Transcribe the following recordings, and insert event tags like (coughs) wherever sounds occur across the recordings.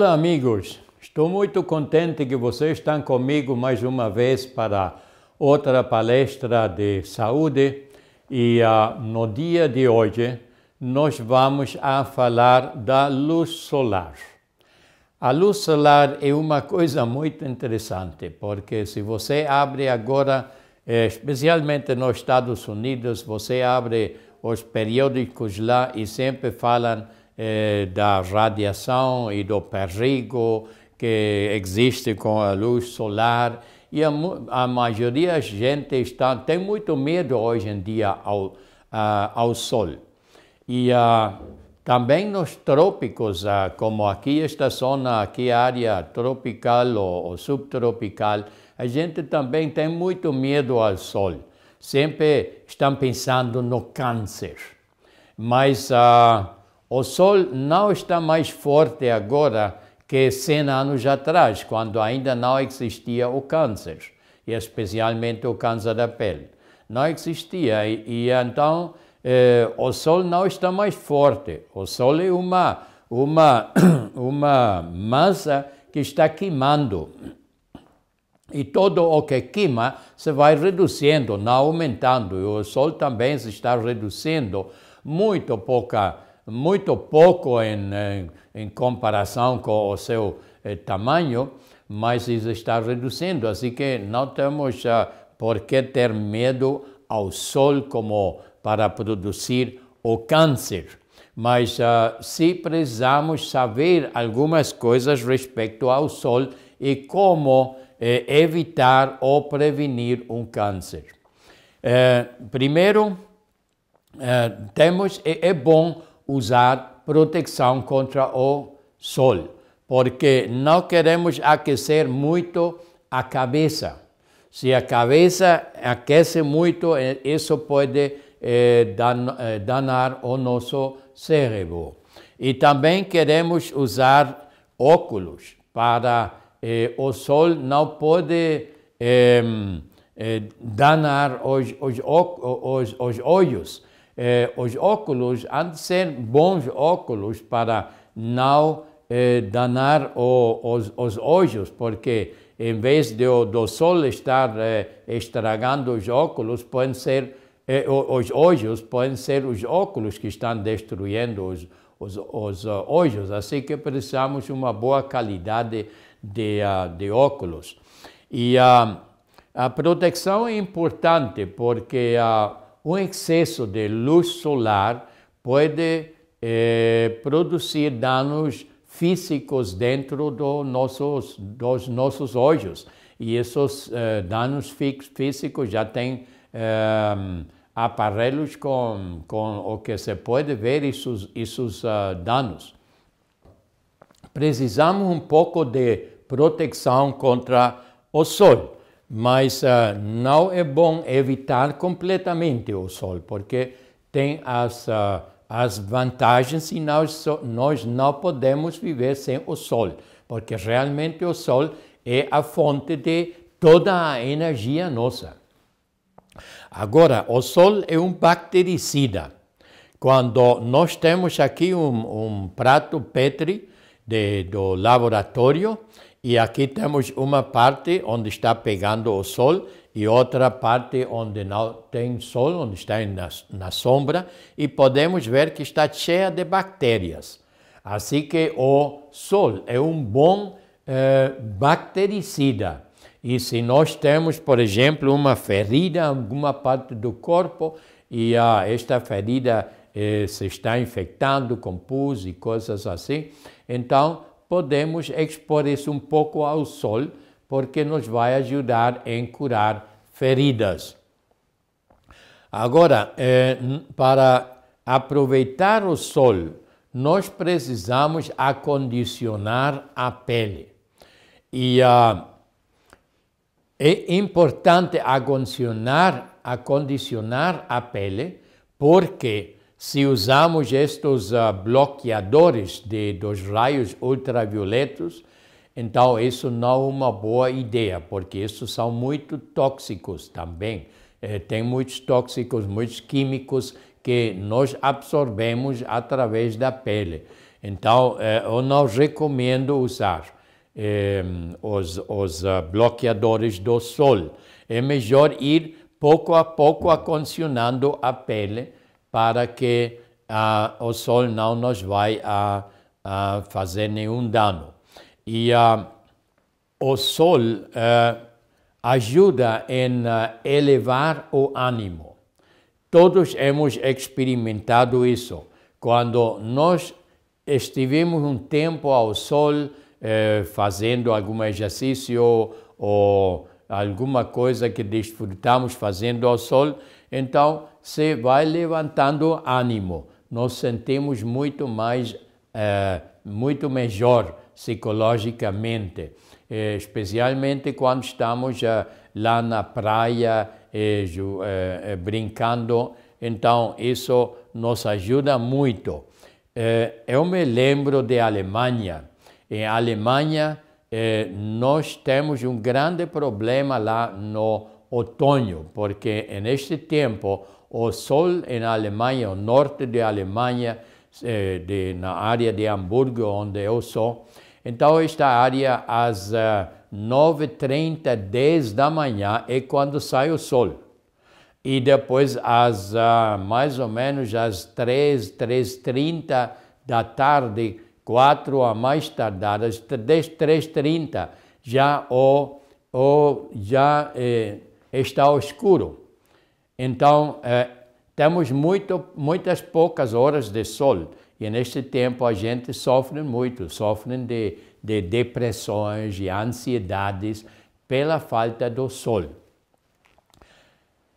Olá, amigos. Estou muito contente que vocês estão comigo mais uma vez para outra palestra de saúde. E uh, no dia de hoje nós vamos a falar da luz solar. A luz solar é uma coisa muito interessante, porque se você abre agora, eh, especialmente nos Estados Unidos, você abre os periódicos lá e sempre falam eh, da radiação e do perigo que existe com a luz solar. E a, a maioria da gente está, tem muito medo hoje em dia ao, ao sol. E a, ah, também nos trópicos, ah, como aqui esta zona, aqui área tropical ou, ou subtropical, a gente também tem muito medo ao sol. Sempre estão pensando no câncer. Mas... Uh, o sol não está mais forte agora que 100 anos atrás, quando ainda não existia o câncer, e especialmente o câncer da pele. Não existia, e, e então eh, o sol não está mais forte. O sol é uma, uma, (coughs) uma massa que está queimando. E todo o que queima se vai reduzindo, não aumentando. E o sol também se está reduzindo, muito pouca muito pouco em, em, em comparação com o seu eh, tamanho, mas isso está reduzindo. Assim que não temos ah, por que ter medo ao sol como para produzir o câncer. Mas ah, se precisamos saber algumas coisas respeito ao sol e como eh, evitar ou prevenir um câncer. Eh, primeiro, eh, temos, é, é bom usar proteção contra o sol, porque não queremos aquecer muito a cabeça. Se a cabeça aquece muito, eh, isso pode eh, eh, danar o nosso cérebro. E também queremos usar óculos para eh, o sol não pode eh, eh danar os, os, os, os olhos eh, os óculos, há de ser bons óculos para não eh, danar o, os, os olhos, porque em vez de, do sol estar eh, estragando os óculos, podem ser eh, os olhos, podem ser os óculos que estão destruindo os, os, os eh, olhos. Assim que precisamos de uma boa qualidade de, uh, de óculos. E uh, a proteção é importante porque uh, o excesso de luz solar pode eh, produzir danos físicos dentro do nossos, dos nossos olhos. E esses eh, danos físicos já têm eh, aparelhos com, com o que se pode ver esses, esses uh, danos. Precisamos um pouco de proteção contra o sol mas ah, não é bom evitar completamente o sol, porque tem as, ah, as vantagens e nós, nós não podemos viver sem o sol, porque realmente o sol é a fonte de toda a energia nossa. Agora, o sol é um bactericida. Quando nós temos aqui um, um prato Petri de, do laboratório, e aqui temos uma parte onde está pegando o sol e outra parte onde não tem sol, onde está na, na sombra, e podemos ver que está cheia de bactérias. Assim que o sol é um bom eh, bactericida. E se nós temos, por exemplo, uma ferida em alguma parte do corpo e ah, esta ferida eh, se está infectando com pus e coisas assim, então podemos expor isso um pouco ao sol, porque nos vai ajudar em curar feridas. Agora, eh, para aproveitar o sol, nós precisamos acondicionar a pele. E ah, é importante acondicionar, acondicionar a pele, porque se usamos estes uh, ah, bloqueadores de, dos raios ultravioletos, então isso não é uma boa ideia, porque esses são muito tóxicos também. Eh, tem muitos tóxicos, muitos químicos que nós absorvemos através da pele. Então, eh, eu não recomendo usar eh, os, os uh, bloqueadores do sol. É melhor ir pouco a pouco acondicionando a pele para que ah, o sol não nos vai a, ah, ah, fazer nenhum dano. E o sol ajuda em elevar o ânimo. Todos hemos experimentado isso. Quando nós estivemos um tempo ao sol eh, fazendo algum exercício ou alguma coisa que desfrutamos fazendo ao sol, então se vai levantando ânimo, nós sentimos muito mais, é, muito melhor psicologicamente, é, especialmente quando estamos é, lá na praia brincando. Então, isso nos ajuda muito. eu me lembro de Alemanha. Em Alemanha, nós temos um grande problema lá no outono, porque neste tempo o sol na Alemanha, o norte da Alemanha, eh, de, na área de Hamburgo, onde eu sou. Então, esta área, às uh, 9h30, 10 da manhã, é quando sai o sol. E depois, às uh, mais ou menos às 3, 3h30 da tarde, 4 a mais tardar, às 3, 3h30, já, o, o, já eh, está escuro. Então, eh, temos muito, muitas poucas horas de sol e neste tempo a gente sofre muito, sofre de, de depressões e de ansiedades pela falta do sol.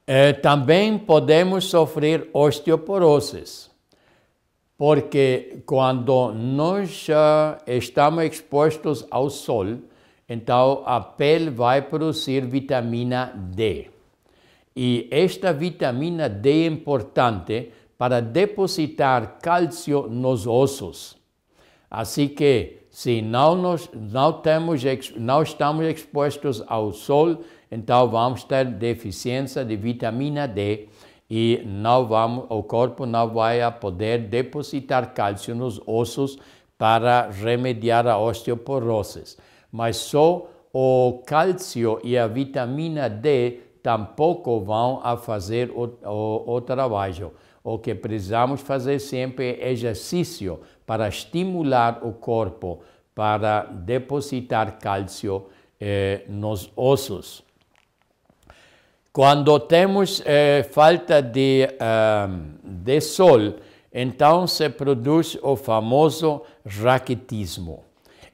Eh, também podemos sofrer osteoporoses, porque quando nós uh, estamos expostos ao sol, então a pele vai produzir vitamina D e esta vitamina D é importante para depositar cálcio nos ossos. Assim que se não, nos, não, temos, não estamos expostos ao sol, então vamos ter deficiência de vitamina D e não vamos, o corpo não vai poder depositar cálcio nos ossos para remediar a osteoporose. Mas só o cálcio e a vitamina D tampouco vão a fazer o, o, o trabalho. O que precisamos fazer sempre é exercício para estimular o corpo, para depositar cálcio eh, nos ossos. Quando temos eh, falta de, uh, de sol, então se produz o famoso raquitismo.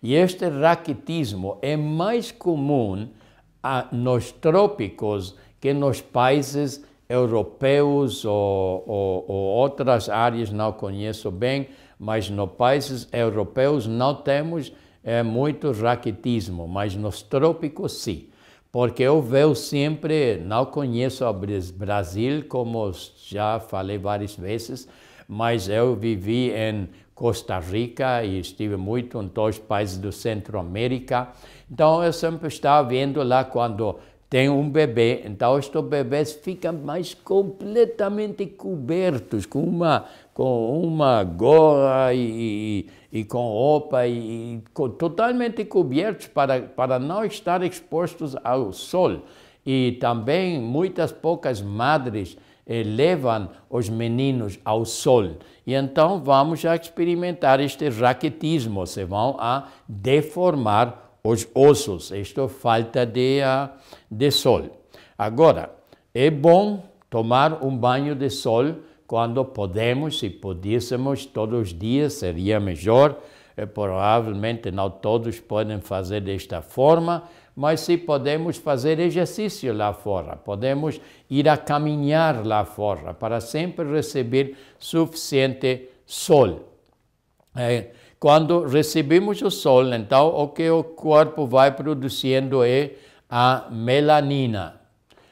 E este raquitismo é mais comum nos trópicos que nos países europeus ou, ou, ou outras áreas, não conheço bem, mas nos países europeus não temos é, muito raquitismo, mas nos trópicos sim. Porque eu vejo sempre, não conheço o Brasil, como já falei várias vezes, mas eu vivi em Costa Rica e estive muito em dois países do Centro América. Então eu sempre estava vendo lá quando tem um bebê, então estes bebês ficam mais completamente cobertos com uma, com uma gorra e, e, e com roupa, e, com, totalmente cobertos para, para não estar expostos ao sol. E também muitas poucas madres eh, levam os meninos ao sol. E então vamos a experimentar este raquetismo, se vão a deformar os ossos, isto falta de, uh, de sol. Agora, é bom tomar um banho de sol quando podemos, se pudéssemos todos os dias seria melhor, eh, provavelmente não todos podem fazer desta forma, mas se podemos fazer exercício lá fora, podemos ir a caminhar lá fora para sempre receber suficiente sol. É, quando recebemos o sol, então o que o corpo vai produzindo é a melanina.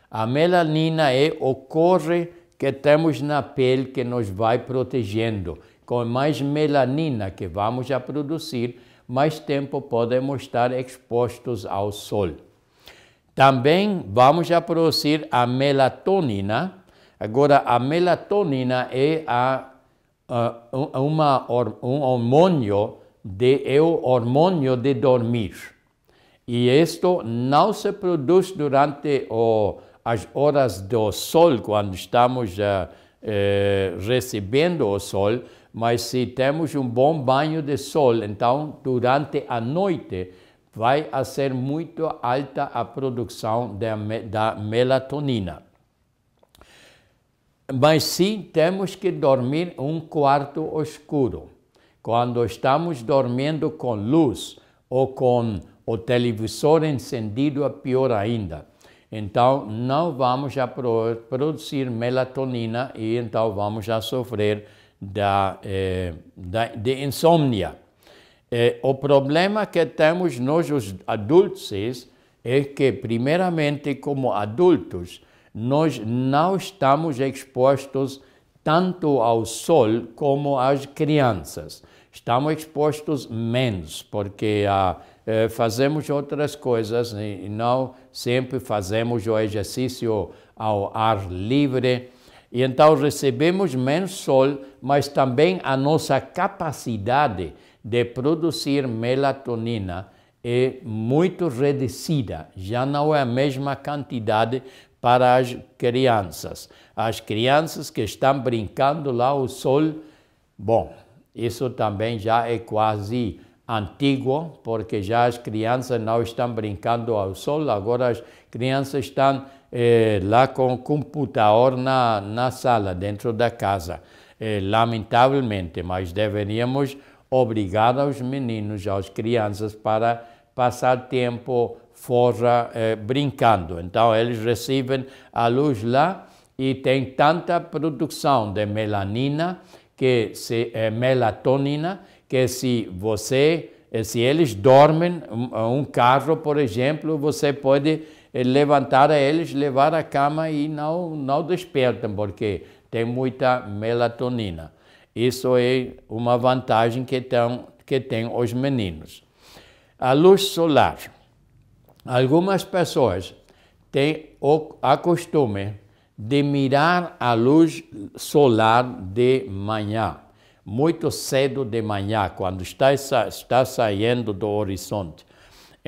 A melanina é o corre que temos na pele que nos vai protegendo. Com mais melanina que vamos a produzir, mais tempo podemos estar expostos ao sol. Também vamos a produzir a melatonina. Agora, a melatonina é a, a, uma, um hormônio de, é o hormônio de dormir. E isto não se produz durante o, as horas do sol, quando estamos eh, eh, recebendo o sol, mas se temos um bom banho de sol, então durante a noite vai ser muito alta a produção de, da melatonina. Mas sim temos que dormir um quarto escuro. Quando estamos dormindo com luz ou com o televisor encendido, é pior ainda. Então não vamos a produzir melatonina e então vamos a sofrer da, eh, da, de insônia. Eh, o problema que temos nós, os adultos, é que, primeiramente, como adultos, nós não estamos expostos tanto ao sol como às crianças. Estamos expostos menos, porque ah, eh, fazemos outras coisas e não sempre fazemos o exercício ao ar livre e então recebemos menos sol, mas também a nossa capacidade de produzir melatonina é muito reduzida, já não é a mesma quantidade para as crianças. As crianças que estão brincando lá ao sol, bom, isso também já é quase antigo, porque já as crianças não estão brincando ao sol, agora as crianças estão eh, lá com o computador na, na sala, dentro da casa. Eh, lamentavelmente, mas deveríamos obrigar os meninos, as crianças, para passar tempo fora eh, brincando. Então, eles recebem a luz lá e tem tanta produção de melanina, que se, é melatonina, que se você, eh, se eles dormem eh, um carro, por exemplo, você pode eh, levantar eles, levar a cama e não, não despertam, porque tem muita melatonina. Isso é uma vantagem que, tão, que tem os meninos. A luz solar. Algumas pessoas têm o, a costume de mirar a luz solar de manhã muito cedo de manhã, quando está, está saindo do horizonte,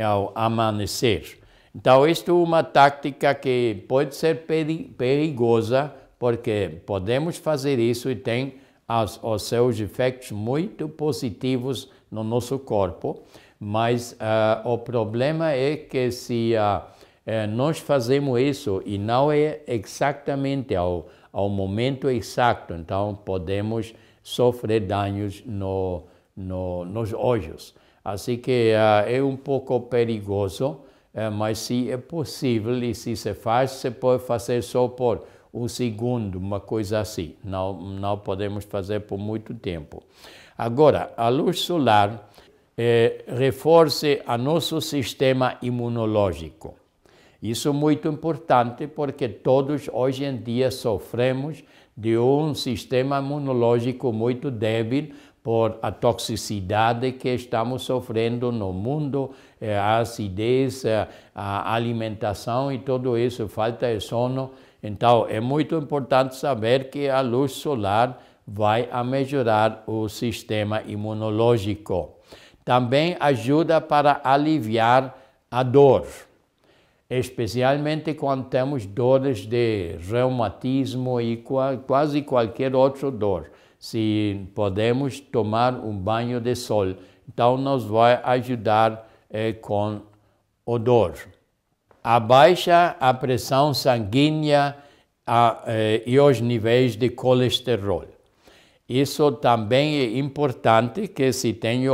ao amanhecer. Então, isto é uma tática que pode ser perigosa, porque podemos fazer isso e tem as, os seus efeitos muito positivos no nosso corpo, mas uh, o problema é que se uh, nós fazemos isso e não é exatamente ao, ao momento exato, então podemos sofre danos no, no, nos olhos. Assim que uh, ah, é um pouco perigoso, uh, mas se é possível e se se faz, se pode fazer só por um segundo, uma coisa assim. Não, não podemos fazer por muito tempo. Agora, a luz solar eh, reforce o nosso sistema imunológico. Isso é muito importante porque todos hoje em dia sofremos de um sistema imunológico muito débil por a toxicidade que estamos sofrendo no mundo, eh, a acidez, eh, a alimentação e tudo isso, falta de sono. Então, é muito importante saber que a luz solar vai a melhorar o sistema imunológico. Também ajuda para aliviar a dor especialmente quando temos dores de reumatismo e quase qualquer outra dor. Se podemos tomar um banho de sol, então nos vai ajudar eh, com o dor. Abaixa a pressão sanguínea a, eh, e os níveis de colesterol. Isso também é importante que se tenha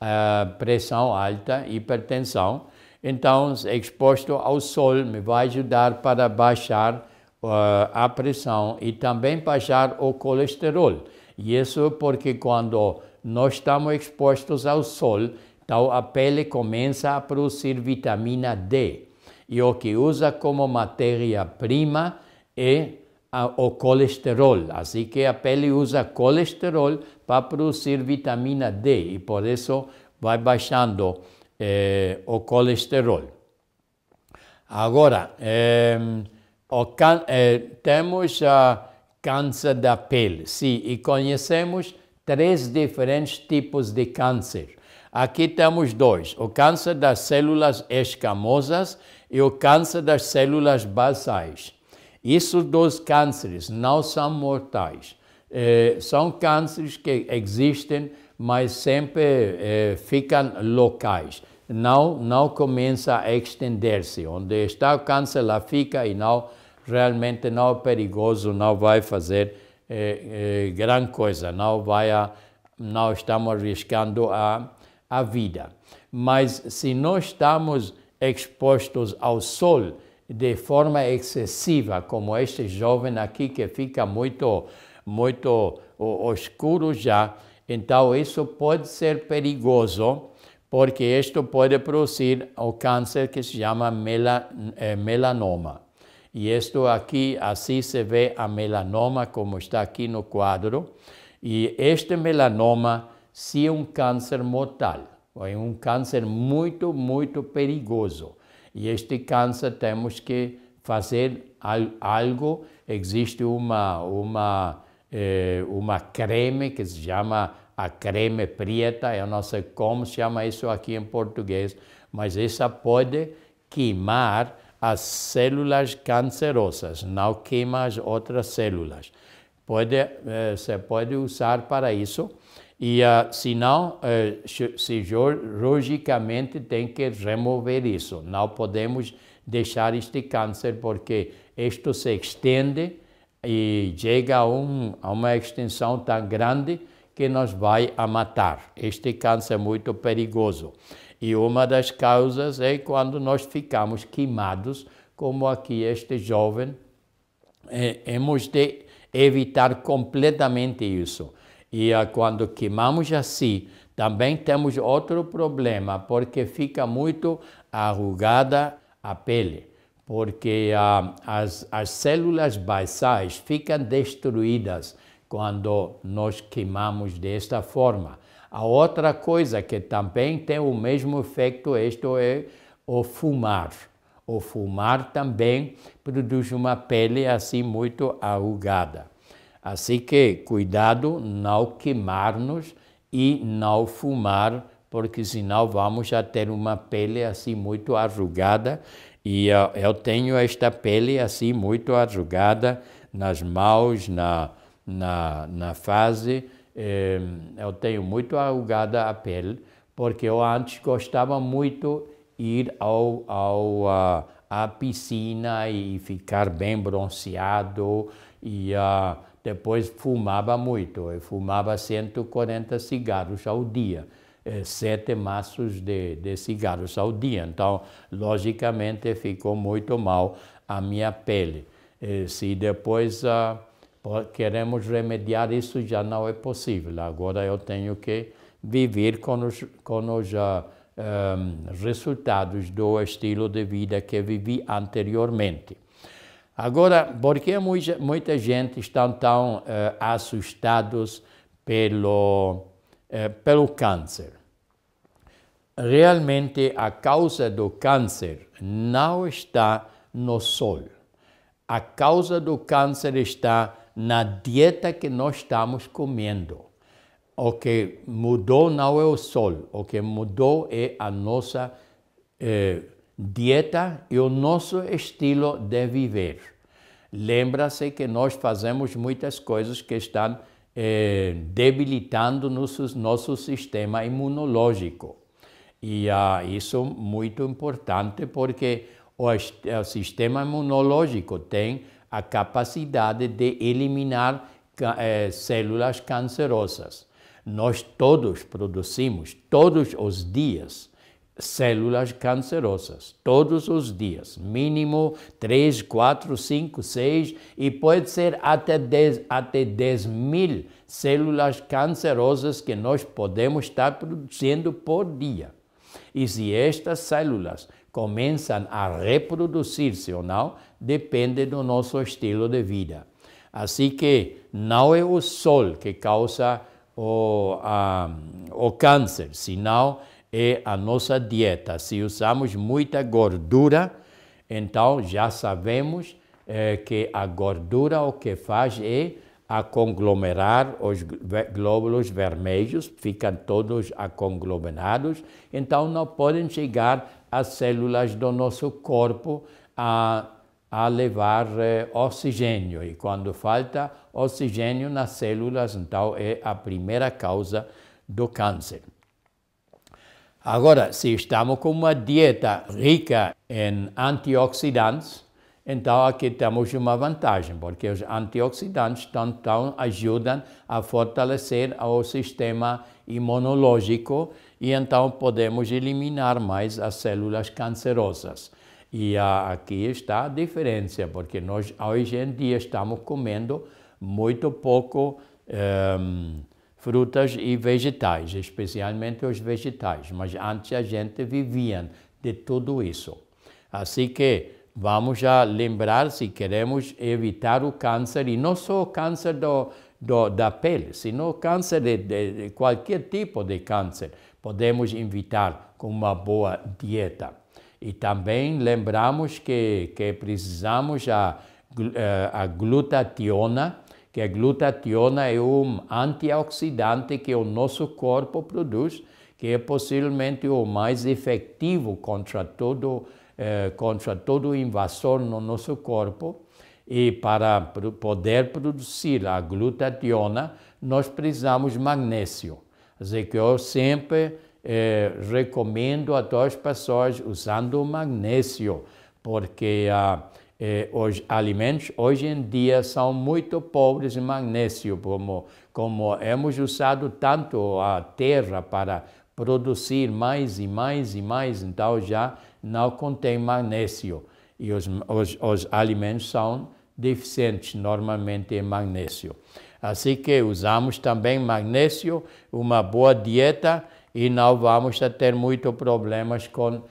eh, pressão alta, hipertensão, então, é exposto ao sol me vai ajudar para baixar uh, a pressão e também baixar o colesterol. E isso porque quando nós estamos expostos ao sol, então a pele começa a produzir vitamina D. E o que usa como matéria-prima é o colesterol. Assim que a pele usa colesterol para produzir vitamina D e por isso vai baixando o colesterol. Agora, can, eh, temos a câncer da pele, sim, e conhecemos três diferentes tipos de câncer. Aqui temos dois: o câncer das células escamosas e o câncer das células basais. Esses dois cânceres não são mortais. Eh, são cânceres que existem, mas sempre eh, ficam locais não, não começa a estender-se. Onde está o câncer, lá fica e não, realmente não é perigoso, não vai fazer é, é, coisa, não vai a, não estamos arriscando a, a vida. Mas se não estamos expostos ao sol de forma excessiva, como este jovem aqui que fica muito, muito escuro já, então isso pode ser perigoso porque isto pode produzir o câncer que se chama eh, melanoma. e isto aqui assim se vê a melanoma como está aqui no quadro e este melanoma se é um câncer mortal, é um câncer muito, muito perigoso. E este câncer temos que fazer algo. Existe uma, uma, eh, uma creme que se chama a creme preta, eu não sei como se chama isso aqui em português, mas essa pode queimar as células cancerosas, não queima as outras células. Pode, você eh, pode usar para isso. E eh, se não, cirurgicamente eh, tem que remover isso. Não podemos deixar este câncer porque isto se estende e chega a, um, a uma extensão tão grande que nos vai a matar. Este câncer é muito perigoso. E uma das causas é quando nós ficamos queimados, como aqui este jovem. É, hemos de evitar completamente isso. E ah, quando queimamos assim, também temos outro problema, porque fica muito arrugada a pele, porque ah, as, as células basais ficam destruídas quando nós queimamos desta forma. A outra coisa que também tem o mesmo efeito, isto é o fumar. O fumar também produz uma pele assim muito arrugada. Assim que cuidado não queimar-nos e não fumar, porque senão vamos já ter uma pele assim muito arrugada. E eu, eh, eu tenho esta pele assim muito arrugada nas mãos, na, na, na fase, eh, eu tenho muito alugada a pele, porque eu antes gostava muito ir ao, ao, à piscina e ficar bem bronzeado e uh, depois fumava muito, eu fumava 140 cigarros ao dia, eh, sete maços de, de cigarros ao dia, então logicamente ficou muito mal a minha pele. e eh, se depois... Uh, queremos remediar isso, já não é possível. Agora eu tenho que viver com os, com os uh, ah, um, ehm, resultados do estilo de vida que vivi anteriormente. Agora, por que muita gente está tão uh, assustados pelo, uh, pelo câncer? Realmente, a causa do câncer não está no sol. A causa do câncer está na dieta que nós estamos comendo. O que mudou não é o sol, o que mudou é a nossa eh, dieta e o nosso estilo de viver. Lembra-se que nós fazemos muitas coisas que estão eh, debilitando nosso, nosso sistema imunológico. E ah, isso é muito importante porque o, o sistema imunológico tem a capacidade de eliminar é, células cancerosas. Nós todos produzimos, todos os dias, células cancerosas, todos os dias, mínimo 3, 4, 5, 6 e pode ser até 10, até 10 mil células cancerosas que nós podemos estar produzindo por dia. E se estas células começam a reproduzir-se ou não, depende do nosso estilo de vida. Assim que não é o sol que causa o, a, o câncer, senão é a nossa dieta. Se usamos muita gordura, então já sabemos é, que a gordura o que faz é a conglomerar os glóbulos vermelhos, ficam todos conglomerados, então não podem chegar as células do nosso corpo a, a levar eh, oxigênio. E quando falta oxigênio nas células, então é a primeira causa do câncer. Agora, se estamos com uma dieta rica em antioxidantes, então aqui temos uma vantagem, porque os antioxidantes então, então ajudam a fortalecer o sistema imunológico e então podemos eliminar mais as células cancerosas. E aqui está a diferença, porque nós hoje em dia estamos comendo muito pouco um, ehm, frutas e vegetais, especialmente os vegetais, mas antes a gente vivia de tudo isso. Assim que vamos já lembrar se queremos evitar o câncer, e não só o câncer do, do, da pele, sino o câncer de, de, de qualquer tipo de câncer podemos evitar com uma boa dieta. E também lembramos que, que precisamos a, eh, a glutationa, que a glutationa é um antioxidante que o nosso corpo produz, que é possivelmente o mais efetivo contra todo, eh, contra todo invasor no nosso corpo. E para poder produzir a glutationa, nós precisamos magnésio. Assim eu sempre eh, recomendo a todas as pessoas usando magnésio, porque ah, eh, os alimentos hoje em dia são muito pobres em magnésio, como, como hemos usado tanto a terra para produzir mais e mais e mais, então já não contém magnésio. E os, os, os alimentos são deficientes normalmente em magnésio. Assim que usamos também magnésio, uma boa dieta e não vamos ter muito problemas com,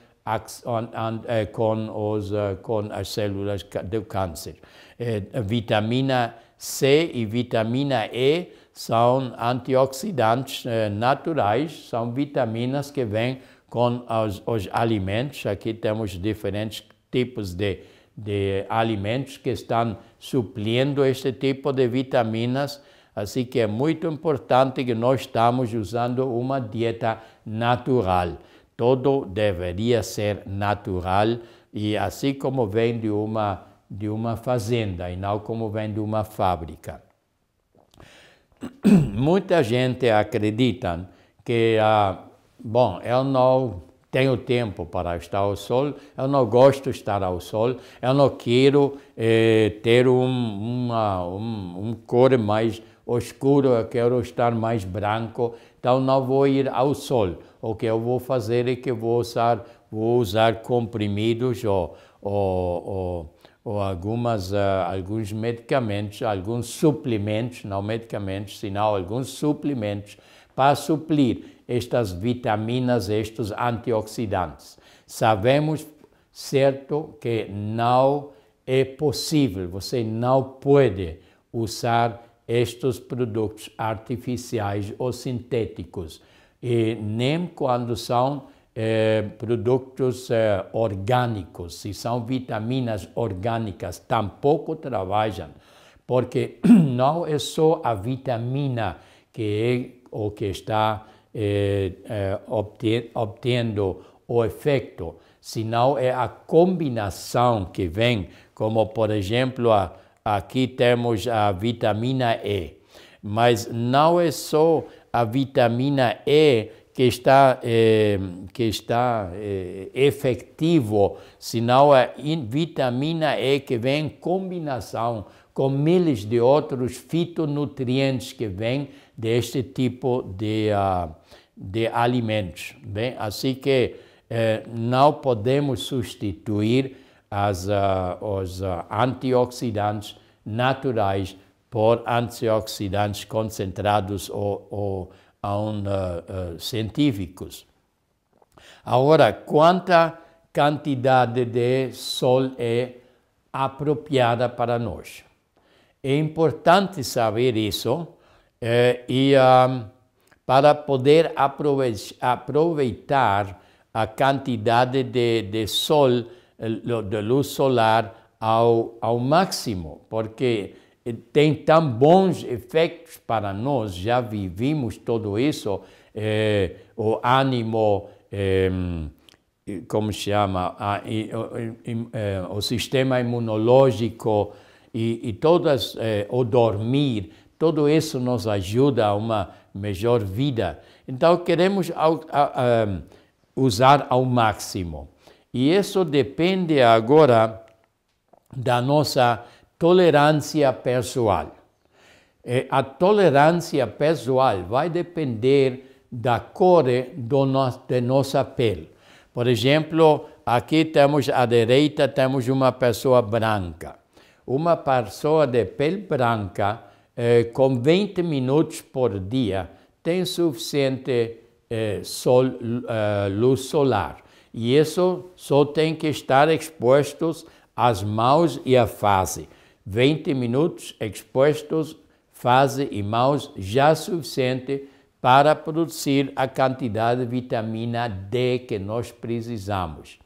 eh, com, os, eh, com as células do câncer. Eh, vitamina C e vitamina E são antioxidantes naturais, são vitaminas que vêm com os, os alimentos. Aqui temos diferentes tipos de de alimentos que estão suplindo este tipo de vitaminas, assim que é muito importante que nós estamos usando uma dieta natural. Todo deveria ser natural e assim como vem de uma de uma fazenda e não como vem de uma fábrica. (clears throat) Muita gente acredita que ah, bom, eu é não tenho tempo para estar ao sol, eu não gosto de estar ao sol, eu não quero eh, ter um, uma um, um cor mais escuro, eu quero estar mais branco, então não vou ir ao sol. O que eu vou fazer é que vou usar, vou usar comprimidos ou, ou, ou, ou algumas, uh, alguns medicamentos, alguns suplementos, não medicamentos, senão alguns suplementos para suplir estas vitaminas, estes antioxidantes. Sabemos certo que não é possível, você não pode usar estes produtos artificiais ou sintéticos, e nem quando são eh, produtos eh, orgânicos, se são vitaminas orgânicas, tampouco trabalham, porque (clears throat) não é só a vitamina que é o que está eh, eh obtendo o efeito, senão é a combinação que vem, como por exemplo, a, aqui temos a vitamina E. Mas não é só a vitamina E que está, eh, que está eh, efetivo, senão a vitamina E que vem em combinação com milhares de outros fitonutrientes que vêm deste tipo de, uh, de alimentos. Bem, assim que eh, não podemos substituir as, uh, os uh, antioxidantes naturais por antioxidantes concentrados ou, ou um, científicos. Agora, quanta quantidade de sol é apropriada para nós? É importante saber isso, é, e um, para poder aproveitar a quantidade de, de sol, de luz solar ao, ao máximo, porque eh, tem tão bons efeitos para nós, já vivimos tudo isso, é, o ânimo, é, como se chama, a, e, o, eh, o, sistema imunológico e, e todas, é, o dormir, tudo isso nos ajuda a uma melhor vida. Então, queremos usar ao máximo. E isso depende agora da nossa tolerância pessoal. É, a tolerância pessoal vai depender da cor de nossa pele. Por exemplo, aqui temos à direita temos uma pessoa branca. Uma pessoa de pele branca eh, com 20 minutos por dia, tem suficiente eh, sol, uh, luz solar. E isso só tem que estar expostos às mãos e à fase 20 minutos expostos, fase e mãos já suficiente para produzir a quantidade de vitamina D que nós precisamos.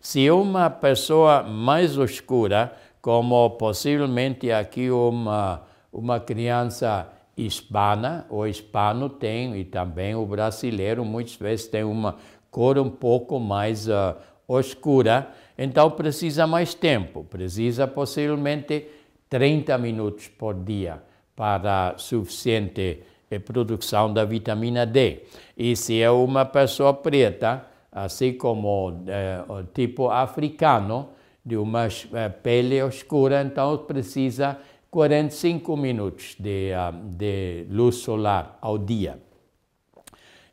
Se uma pessoa mais escura, como possivelmente aqui uma uma criança hispana ou hispano tem, e também o brasileiro muitas vezes tem uma cor um pouco mais uh, oscura, então precisa mais tempo, precisa possivelmente 30 minutos por dia para suficiente eh, produção da vitamina D. E se é uma pessoa preta, assim como uh, tipo africano, de uma eh, pele escura, então precisa 45 minutos de, ah, de luz solar ao dia.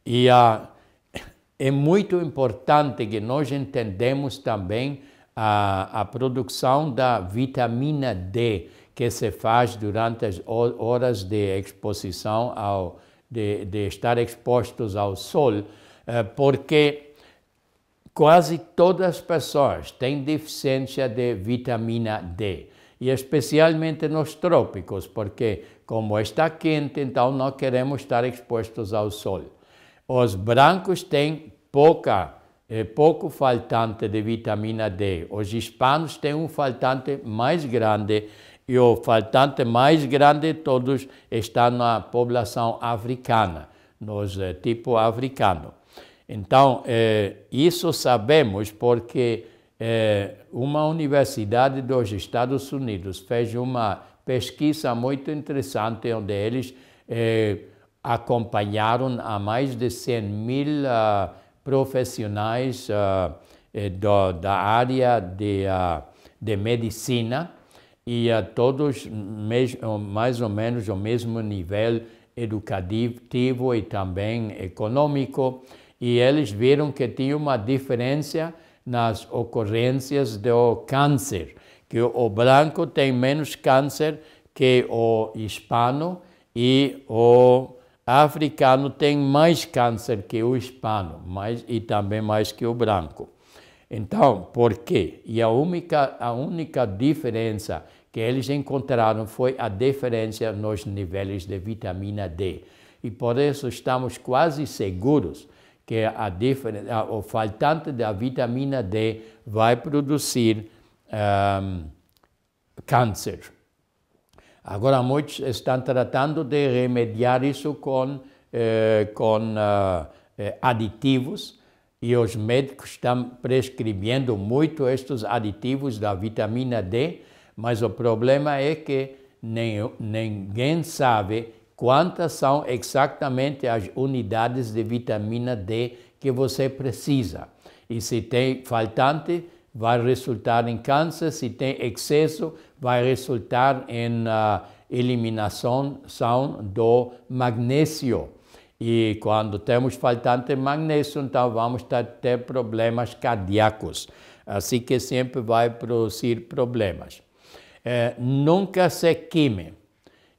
E uh, é muito importante que nós entendemos também a, a produção da vitamina D que se faz durante as horas de exposição ao de, de estar expostos ao sol, eh, porque quase todas as pessoas têm deficiência de vitamina D e especialmente nos trópicos, porque como está quente, então não queremos estar expostos ao sol. Os brancos têm pouca, é, pouco faltante de vitamina D. Os hispanos têm um faltante mais grande e o faltante mais grande de todos está na população africana, nos é, tipo africano. Então, é, isso sabemos porque é, uma universidade dos Estados Unidos fez uma pesquisa muito interessante, onde eles é, acompanharam a mais de 100 mil uh, profissionais uh, do, da área de, uh, de medicina e a todos mais, mais ou menos o mesmo nível educativo e também econômico. E eles viram que tinha uma diferença nas ocorrências do câncer, que o branco tem menos câncer que o hispano e o africano tem mais câncer que o hispano mais, e também mais que o branco. Então, por quê? E a única, a única diferença que eles encontraram foi a diferença nos níveis de vitamina D. E por isso estamos quase seguros que é a, a, o faltante da vitamina D vai produzir um, ehm, câncer. Agora, muitos estão tratando de remediar isso com, eh, com uh, aditivos e os médicos estão prescrevendo muito estes aditivos da vitamina D, mas o problema é que nem, ninguém sabe quantas são exatamente as unidades de vitamina D que você precisa. E se tem faltante, vai resultar em câncer, se tem excesso, vai resultar em uh, eliminação são do magnésio. E quando temos faltante magnésio, então vamos ter problemas cardíacos. Assim que sempre vai produzir problemas. É, nunca se queime.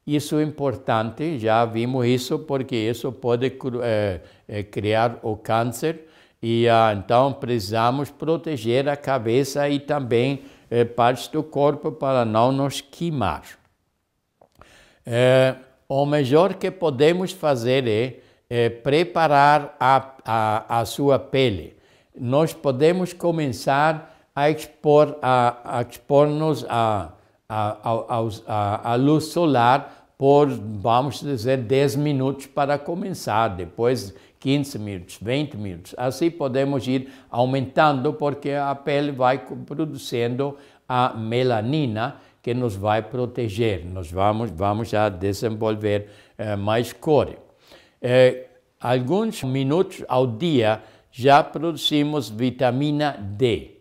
Isso é importante, já vimos isso, porque isso pode eh, eh, criar o câncer e ah, então precisamos proteger a cabeça e também eh, partes do corpo para não nos queimar. o melhor que podemos fazer é, é preparar a, a, a, sua pele. Nós podemos começar a expor a, a expor-nos a, a, a, a, a luz solar por, vamos dizer, 10 minutos para começar, depois 15 minutos, 20 minutos. Assim podemos ir aumentando, porque a pele vai produzindo a melanina que nos vai proteger. Nós vamos, vamos a desenvolver eh, mais cor. Eh, alguns minutos ao dia já produzimos vitamina D.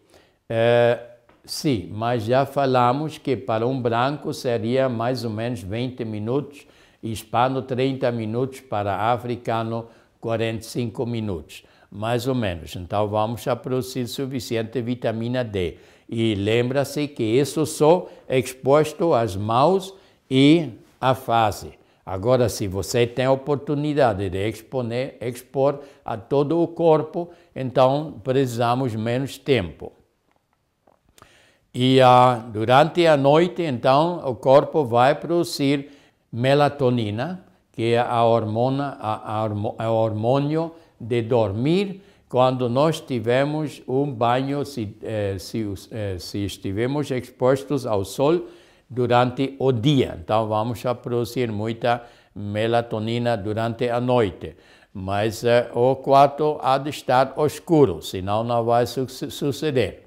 Eh, Sim, mas já falamos que para um branco seria mais ou menos 20 minutos, hispano 30 minutos, para africano 45 minutos, mais ou menos. Então vamos a produzir suficiente vitamina D. E lembra-se que isso só é exposto às mãos e à face. Agora, se você tem a oportunidade de exponer, expor a todo o corpo, então precisamos menos tempo. E ah, durante a noite, então, o corpo vai produzir melatonina, que é a hormona, a, a, é o hormônio de dormir, quando nós tivemos um banho, se, eh, se, eh, se estivemos expostos ao sol durante o dia. Então, vamos a produzir muita melatonina durante a noite. Mas eh, o quarto há de estar escuro, senão não vai su suceder.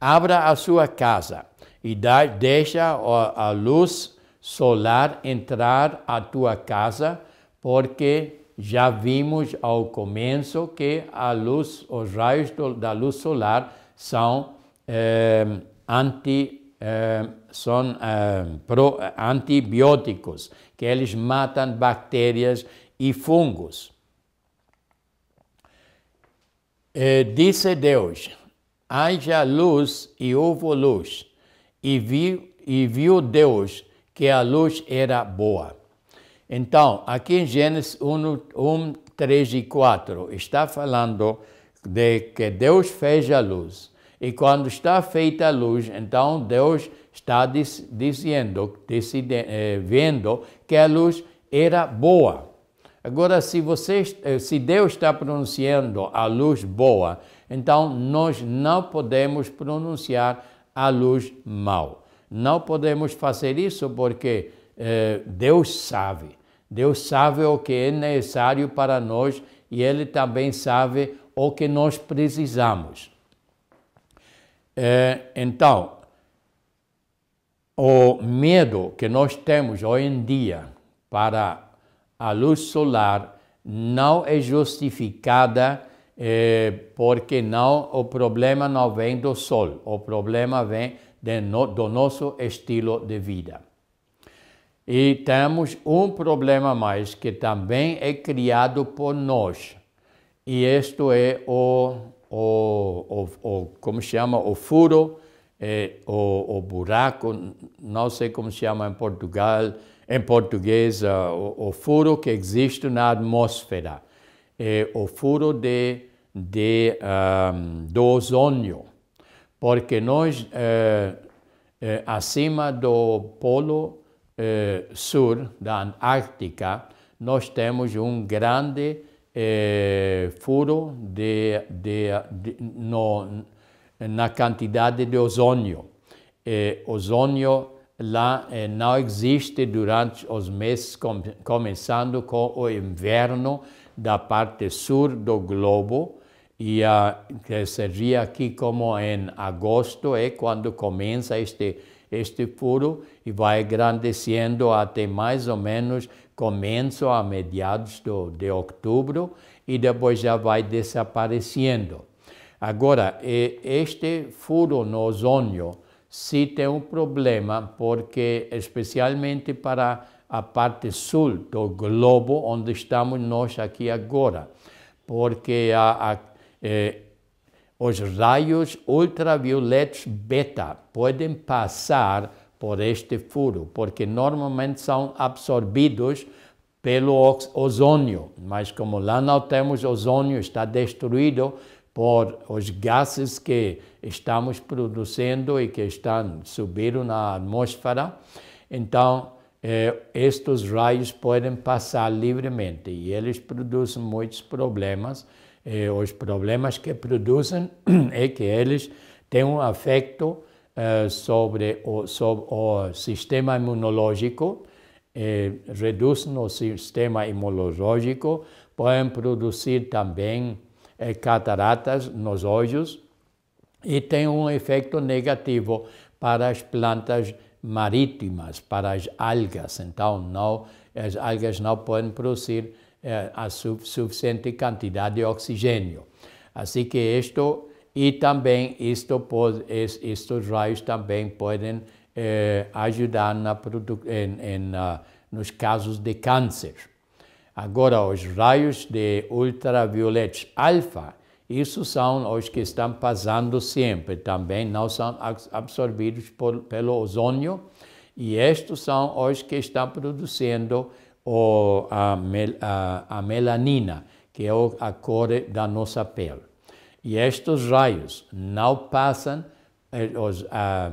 Abra a sua casa e dá, deixa a luz solar entrar à tua casa, porque já vimos ao começo que a luz, os raios do, da luz solar são eh, anti, eh, são eh, pro, antibióticos, que eles matam bactérias e fungos. disse Deus: haja luz e houve luz. E viu, e viu Deus que a luz era boa. Então, aqui em Gênesis 1, 1, 3 e 4, está falando de que Deus fez a luz. E quando está feita a luz, então Deus está diz, dizendo, decide, eh, vendo que a luz era boa. Agora, se, você, eh, se Deus está pronunciando a luz boa, então nós não podemos pronunciar a luz mal. Não podemos fazer isso porque eh, Deus sabe. Deus sabe o que é necessário para nós e Ele também sabe o que nós precisamos. Eh, então, o medo que nós temos hoje em dia para a luz solar não é justificada eh, porque não o problema não vem do sol, o problema vem no, do nosso estilo de vida. E temos um problema mais que também é criado por nós. E isto é o, o, o, o como chama, o furo, eh, o, o buraco, não sei como se chama em Portugal, em português, ah, o, o furo que existe na atmosfera é o furo de, de um, ah, do ozônio, porque nós, eh, eh, acima do polo é, eh, sul da Antártica, nós temos um grande furo de, de, de no, na quantidade de ozônio. É, ozônio lá eh, não existe durante os meses, com, começando com o inverno da parte sul do globo, e uh, que seria aqui como em agosto, é quando começa este, este furo e vai grandecendo até mais ou menos começo a mediados do, de outubro e depois já vai desaparecendo. Agora, este furo no ozônio, sim tem um problema, porque especialmente para a parte sul do globo, onde estamos nós aqui agora, porque a, a, eh, os raios ultravioletos beta podem passar por este furo, porque normalmente são absorvidos pelo ozônio, mas como lá não temos ozônio, está destruído, por os gases que estamos produzindo e que estão subindo na atmosfera. Então, eh, estes raios podem passar livremente e eles produzem muitos problemas. Eh, os problemas que produzem (clears throat) é que eles têm um efeito eh, sobre, o, sobre o sistema imunológico, eh, reduzem o sistema imunológico, podem produzir também é, cataratas nos olhos e tem um efeito negativo para as plantas marítimas, para as algas. Então, não, as algas não podem produzir é, a su suficiente quantidade de oxigênio. Assim que isto e também isto pode, estes raios também podem é, ajudar na, em, em, na, nos casos de câncer. Agora, os raios de ultravioleta alfa, isso são os que estão passando sempre, também não são absorvidos por, pelo ozônio, e estes são os que estão produzindo o, a, mel, a, a, melanina, que é a cor da nossa pele. E estes raios não passam, eh, os ah,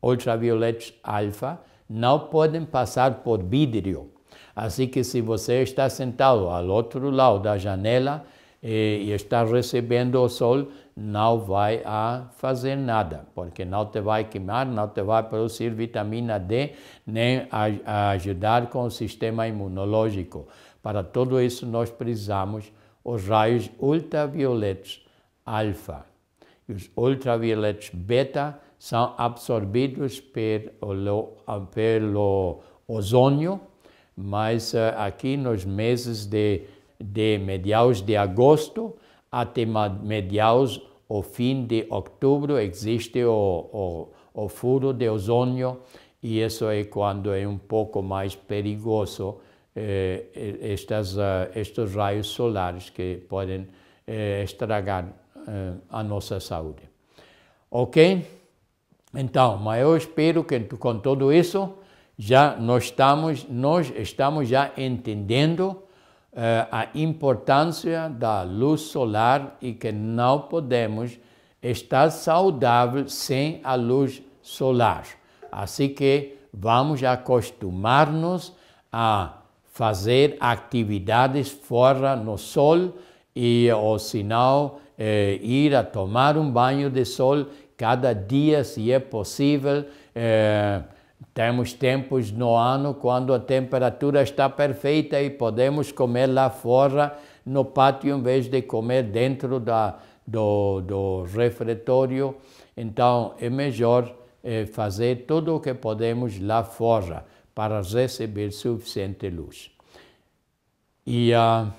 ultravioletas alfa, não podem passar por vidro, Assim que se você está sentado ao outro lado da janela e está recebendo o sol, não vai a fazer nada, porque não te vai queimar, não te vai produzir vitamina D, nem a, a ajudar com o sistema imunológico. Para tudo isso, nós precisamos os raios ultravioletos alfa. E os ultravioletos beta são absorvidos pelo, pelo ozônio, mas eh, aqui nos meses de, de mediados de agosto até mediados ou fim de outubro existe o, o, o furo de ozônio e isso é quando é um pouco mais perigoso eh, estas, eh, estes raios solares que podem eh, estragar eh, a nossa saúde. Ok? Então, mas eu espero que com tudo isso já nós estamos, nós estamos já entendendo eh, a importância da luz solar e que não podemos estar saudável sem a luz solar. Assim que vamos acostumar-nos a fazer atividades fora no sol e, ou sinal, eh, ir a tomar um banho de sol cada dia, se é possível. Eh, temos tempos no ano quando a temperatura está perfeita e podemos comer lá fora no pátio em vez de comer dentro da, do, do refeitório. Então é melhor é, fazer tudo o que podemos lá fora para receber suficiente luz. E uh,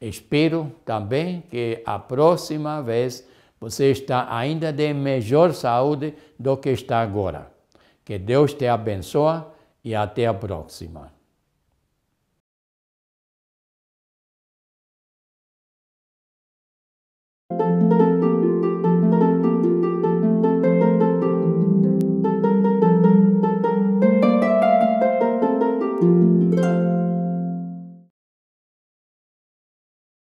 espero também que a próxima vez você está ainda de melhor saúde do que está agora. Que Deus te abençoe e até a próxima.